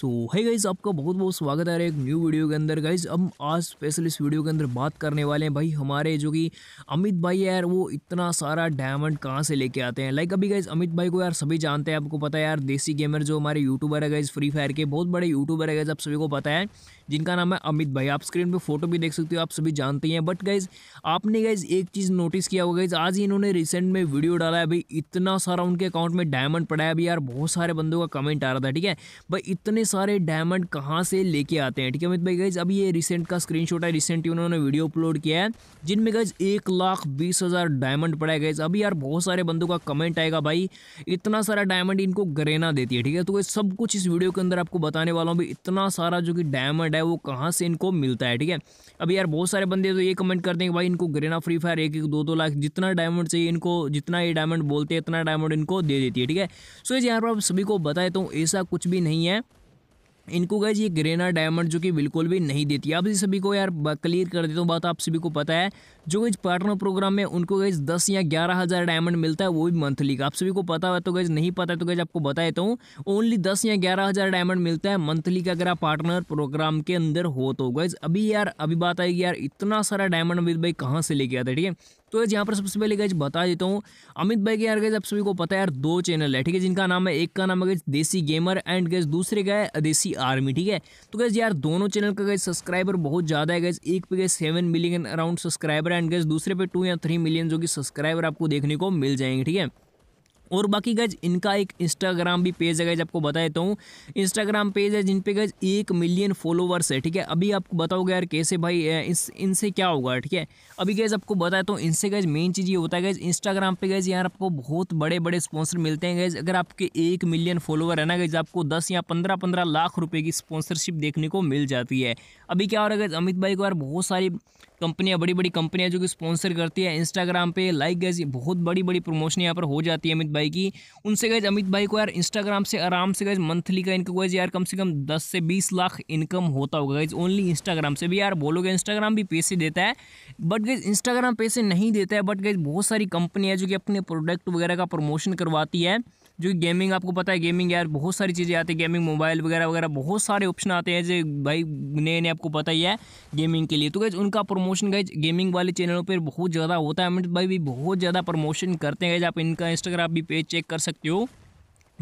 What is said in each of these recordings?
सो है गाइज़ आपका बहुत बहुत स्वागत है एक न्यू वीडियो के अंदर गाइज़ अब आज स्पेशल इस वीडियो के अंदर बात करने वाले हैं भाई हमारे जो कि अमित भाई यार वो इतना सारा डायमंड कहाँ से लेके आते हैं लाइक अभी गाइज़ अमित भाई को यार सभी जानते हैं आपको पता है यार देसी गेमर जो हमारे यूट्यूबर है गाइज़ फ्री फायर के बहुत बड़े यूट्यूबर है गाइज़ आप सभी को पता है जिनका नाम है अमित भाई आप स्क्रीन पर फोटो भी देख सकते हो आप सभी जानते हैं बट गाइज़ आपने गाइज़ एक चीज़ नोटिस किया होगा गाइज़ आज इन्होंने रिसेंट में वीडियो डाला है भाई इतना सारा उनके अकाउंट में डायमंड पड़ा है अभी यार बहुत सारे बंदों का कमेंट आ रहा था ठीक है भाई इतने सारे डायमंड कहाँ से लेके आते हैं ठीक है अमित भाई गाइज अभी ये रिसेंट का स्क्रीन है रिसेंट उन्होंने वीडियो अपलोड किया है जिनमें गाइज एक लाख बीस हज़ार डायमंड पड़ा है गाइज अभी यार बहुत सारे बंदों का कमेंट आएगा भाई इतना सारा डायमंड इनको गरेना देती है ठीक है तो गाइज सब कुछ इस वीडियो के अंदर आपको बताने वाला हूँ भाई इतना सारा जो कि डायमंड है वो कहाँ से इनको मिलता है ठीक है अभी यार बहुत सारे बंदे तो ये कमेंट करते हैं कि भाई इनको गरेना फ्री फायर एक एक दो दो लाख जितना डायमंड चाहिए इनको जितना ये डायमंड बोलते हैं इतना डायमंड इनको दे देती है ठीक है सो इस यहाँ पर आप सभी को बता देता हूँ ऐसा कुछ भी नहीं है इनको गए ये ग्रेना डायमंड जो कि बिल्कुल भी नहीं देती आप सभी को यार क्लियर कर देता हूँ बात आप सभी को पता है जो गई पार्टनर प्रोग्राम में उनको गए दस या ग्यारह हज़ार डायमंड मिलता है वो भी मंथली का आप सभी को पता है तो गैज नहीं पता है तो गैज आपको बता देता हूँ ओनली दस या ग्यारह हज़ार डायमंड मिलता है मंथली का अगर आप पार्टनर प्रोग्राम के अंदर हो तो गए अभी यार अभी बात आएगी यार इतना सारा डायमंड अमित भाई कहाँ से लेके आता है ठीक है तो यहाँ पर सबसे पहले गैज बता देता हूँ अमित भाई के यार गैज आप सभी को पता है यार दो चैनल है ठीक है जिनका नाम है एक का नाम है गैज देसी गेमर एंड गैज दूसरे का है देसी आर्मी ठीक है तो गैज यार दोनों चैनल का गैज सब्सक्राइबर बहुत ज़्यादा है गैज एक पे guys seven million around subscriber and guys दूसरे पे टू या थ्री मिलियन जो कि सब्सक्राइबर आपको देखने को मिल जाएंगे ठीक है और बाकी गज इनका एक इंस्टाग्राम भी पेज है गज आपको बता देता हूँ इंस्टाग्राम पेज है जिनपे गज एक मिलियन फॉलोवर्स है ठीक है अभी आपको बताओगे यार कैसे भाई इस इनसे क्या होगा ठीक है अभी गैज आपको बताता हूँ इनसे गज मेन चीज़ ये होता है गैज इंस्टाग्राम पे गैज यार आपको बहुत बड़े बड़े स्पॉन्सर मिलते हैं गैज अगर आपके एक मिलियन फॉलोवर है ना गैज आपको दस या पंद्रह पंद्रह लाख रुपये की स्पॉन्सरशिप देखने को मिल जाती है अभी क्या हो रहा है गैज अमित भाई को यार बहुत सारी कंपनियाँ बड़ी बड़ी कंपनियाँ जो कि स्पॉन्सर करती है इंस्टाग्राम पे लाइक गैस बहुत बड़ी बड़ी प्रमोशन यहाँ पर हो जाती है अमित भाई की उनसे गैज अमित भाई को यार इंस्टाग्राम से आराम से गैज मंथली का इनको गैज यार कम से कम दस से बीस लाख इनकम होता होगा गैज ओनली इंस्टाग्राम से भी यार बोलोगे इंस्टाग्राम भी पैसे देता है बट गैज इंस्टाग्राम पैसे नहीं देता है बट गैज बहुत सारी कंपनियाँ जो कि अपने प्रोडक्ट वगैरह का प्रमोशन करवाती है जो गेमिंग आपको पता है गेमिंग यार बहुत सारी चीज़ें आती है गेमिंग मोबाइल वगैरह वगैरह बहुत सारे ऑप्शन आते हैं जो भाई नए नए आपको पता ही है गेमिंग के लिए तो गैज उनका प्रमोशन गैज गेमिंग वाले चैनलों पर बहुत ज़्यादा होता है अमित भाई भी बहुत ज़्यादा प्रमोशन करते हैं गैज आप इनका इंस्टाग्राम भी पेज चेक कर सकते हो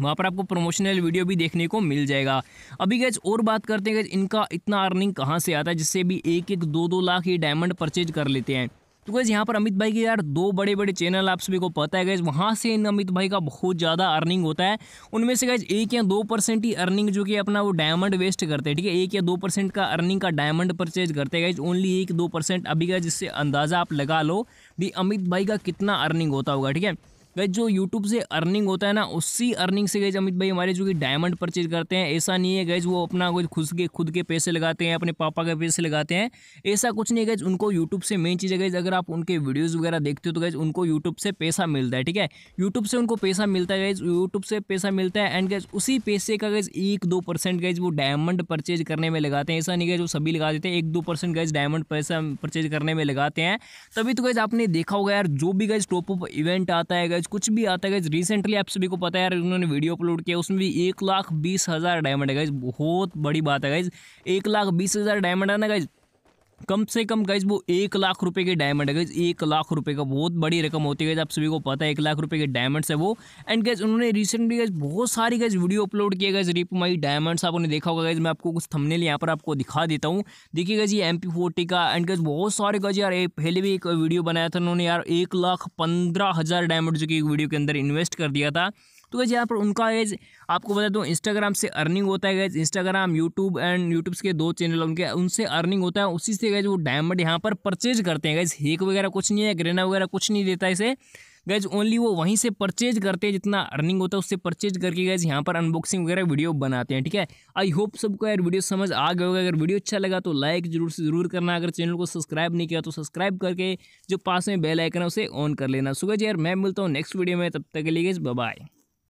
वहाँ पर आपको प्रमोशनल वीडियो भी देखने को मिल जाएगा अभी गैज और बात करते हैं गैज इनका इतना अर्निंग कहाँ से आता है जिससे भी एक एक दो दो लाख ये डायमंड परचेज कर लेते हैं तो गैस यहाँ पर अमित भाई के यार दो बड़े बड़े चैनल आप सभी को पता है गैस वहाँ से इन अमित भाई का बहुत ज़्यादा अर्निंग होता है उनमें से गैस एक या दो परसेंट ही अर्निंग जो कि अपना वो डायमंड वेस्ट करते हैं ठीक है एक या दो परसेंट का अर्निंग का डायमंड परचेज करते हैं गैज ओनली एक दो परसेंट अभी का इससे अंदाज़ा आप लगा लो भी अमित भाई का कितना अर्निंग होता होगा ठीक है वह जो यूट्यूब से अर्निंग होता है ना उसी अर्निंग से गए अमित भाई हमारे जो कि डायमंड परचेज करते हैं ऐसा नहीं है गैज वो अपना कोई खुद के खुद के पैसे लगाते हैं अपने पापा के पैसे लगाते हैं ऐसा कुछ नहीं है गैज उनको यूट्यूब से मेन चीज़ है गैज अगर आप उनके वीडियोज़ वगैरह देखते हो तो गैज उनको यूट्यूब से पैसा मिलता है ठीक है यूट्यूब से उनको पैसा मिलता है गैज यूट्यूब से पैसा मिलता है एंड गैज उसी पैसे का गैज एक दो परसेंट गैज वो डायमंड परचेज करने में लगाते हैं ऐसा नहीं गैज वो सभी लगा देते हैं एक दो परसेंट गैज डायमंड पैसा परचेज करने में लगाते हैं तभी तो गैज आपने देखा होगा यार जो भी गैज टॉप ऑफ इवेंट आता है गैज कुछ भी आता है गैज रिसेंटली आप सभी को पता है यार उन्होंने वीडियो अपलोड किया उसमें भी एक लाख बीस हज़ार डायमंड है गैज बहुत बड़ी बात है गैज एक लाख बीस हज़ार डायमंड है ना गाइज कम से कम गाइज वो एक लाख रुपए के डायमंड है गाइज एक लाख रुपए का बहुत बड़ी रकम होती है गाइज आप सभी को पता है एक लाख रुपए के डायमंड्स है वो एंड गाइज उन्होंने रिसेंटली गाइज बहुत सारी गाइज वीडियो अपलोड किया गाइज रिप माई डायमंड्स आपने देखा होगा गाइज मैं आपको कुछ थंबनेल यहाँ पर आपको दिखा देता हूँ देखिए गाइज ये एम का एंड गाइज बहुत सारे गाइज यार पहले भी एक वीडियो बनाया था उन्होंने यार एक लाख पंद्रह हज़ार डायमंड जो कि वीडियो के अंदर इन्वेस्ट कर दिया था तो गैज़ यहाँ पर उनका एज आपको बता दो इंस्टाग्राम से अर्निंग होता है guys Instagram YouTube and YouTube के दो चैनल उनके उनसे अर्निंग होता है उसी से गैज़ वो डायमंड यहाँ पर परचेज करते हैं गैज़ हेक वगैरह कुछ नहीं है ग्रेना वगैरह कुछ नहीं देता इसे गैज ओनली वो वहीं से परचेज करते हैं जितना अर्निंग होता है उससे परचेज करके गैज यहाँ पर अनबॉक्सिंग वगैरह वीडियो बनाते हैं ठीक है आई होप सबको यार वीडियो समझ आ गया होगा अगर वीडियो अच्छा लगा तो लाइक जरूर से जरूर करना अगर चैनल को सब्सक्राइब नहीं किया तो सब्सक्राइब करके जो पास में बेल आइकन है उसे ऑन कर लेना सुगज यार मैं मिलता हूँ नेक्स्ट वीडियो में तब तक के लिए गैज बाय